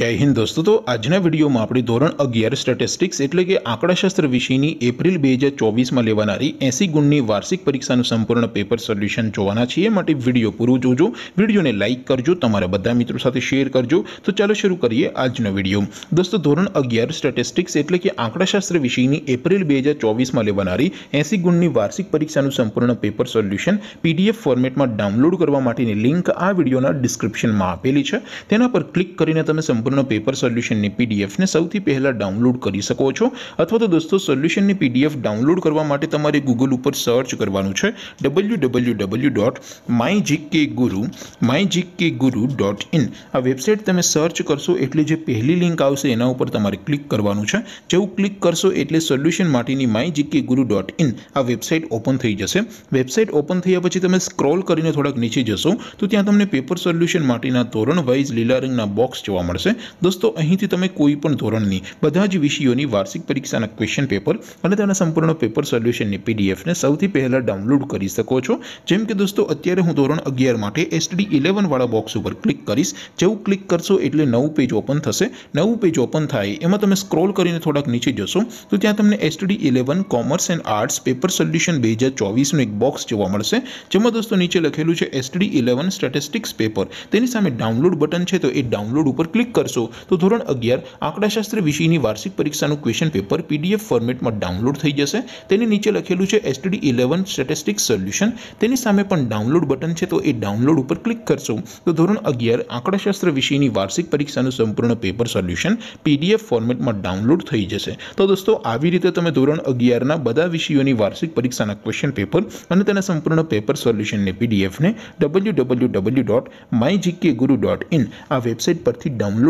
जय हिंद दोस्तों तो आज ने वीडियो में आपड़ी ધોરણ 11 स्टैटिस्टिक्स એટલે કે આંકડાશાસ્ત્ર વિષયની એપ્રિલ 2024 માં લેવાણારી 80 ગુણની વાર્ષિક પરીક્ષાનું સંપૂર્ણ પેપર સોલ્યુશન જોવાના છીએ માટે વિડિયો પૂરું જોજો વિડિયોને લાઈક કરજો તમારા બધા મિત્રો સાથે શેર કરજો તો ચાલો શરૂ કરીએ આજનો વિડિયો दोस्तों ધોરણ 11 स्टैटिस्टिक्स એટલે કે આંકડાશાસ્ત્ર વિષયની એપ્રિલ 2024 માં લેવાણારી 80 ગુણની વાર્ષિક પરીક્ષાનું સંપૂર્ણ પેપર સોલ્યુશન PDF ફોર્મેટમાં ડાઉનલોડ કરવા માટેની લિંક આ વિડિયોના ડિસ્ક્રિપ્શનમાં આપેલી છે તેના પર ક્લિક કરીને તમે સ નો પેપર સોલ્યુશન ની પીડીએફ ને સૌથી પહેલા ડાઉનલોડ કરી શકો છો અથવા તો દોસ્તો સોલ્યુશન ની પીડીએફ ડાઉનલોડ કરવા માટે તમારે Google ઉપર સર્ચ કરવાનું છે www.mygkguru mygkguru.in આ વેબસાઈટ તમે સર્ચ કરશો એટલે જે પહેલી લિંક આવશે તેના ઉપર તમારે ક્લિક કરવાનું છે જેવું ક્લિક કરશો એટલે સોલ્યુશન માટેની mygkguru.in આ વેબસાઈટ ઓપન થઈ જશે વેબસાઈટ ઓપન થઈયા પછી તમે સ્ક્રોલ કરીને થોડક નીચે જશો તો ત્યાં તમને પેપર સોલ્યુશન માટેના ધોરણ वाइज લેલરિંગના બોક્સ જોવા મળશે દોસ્તો અહીંથી તમને કોઈ પણ ધોરણની બધા જ વિષયોની વાર્ષિક પરીક્ષાના ક્વેશ્ચન પેપર અને તેના સંપૂર્ણ પેપર સોલ્યુશનની પીડીએફ ને સૌથી પહેલા ડાઉનલોડ કરી શકો છો જેમ કે દોસ્તો અત્યારે હું ધોરણ 11 માટે STD 11 વાળો બોક્સ ઉપર ક્લિક કરીશ જેવું ક્લિક કરશો એટલે નવું પેજ ઓપન થશે નવું પેજ ઓપન થાય એમાં તમે સ્ક્રોલ કરીને થોડક નીચે જશો તો ત્યાં તમને STD 11 commerce and arts paper solution 2024 નું એક બોક્સ જોવા મળશે જેમાં દોસ્તો નીચે લખેલું છે STD 11 સ્ટેટિસ્ટિક્સ પેપર તેની સામે ડાઉનલોડ બટન છે તો એ ડાઉનલોડ ઉપર ક્લિક કરશું તો ધોરણ 11 આંકડાશાસ્ત્ર વિષયની વાર્ષિક પરીક્ષાનું ક્વેશ્ચન પેપર પીડીએફ ફોર્મેટમાં ડાઉનલોડ થઈ જશે તેની નીચે લખેલું છે STD 11 स्टैटिस्टिक्स સોલ્યુશન તેની સામે પણ ડાઉનલોડ બટન છે તો એ ડાઉનલોડ ઉપર ક્લિક કરશું તો ધોરણ 11 આંકડાશાસ્ત્ર વિષયની વાર્ષિક પરીક્ષાનું સંપૂર્ણ પેપર સોલ્યુશન પીડીએફ ફોર્મેટમાં ડાઉનલોડ થઈ જશે તો દોસ્તો આવી રીતે તમે ધોરણ 11 ના બધા વિષયોની વાર્ષિક પરીક્ષાના ક્વેશ્ચન પેપર અને તેના સંપૂર્ણ પેપર સોલ્યુશન ને પીડીએફ ને www.mygkguru.in આ વેબસાઈટ પરથી ડાઉનલોડ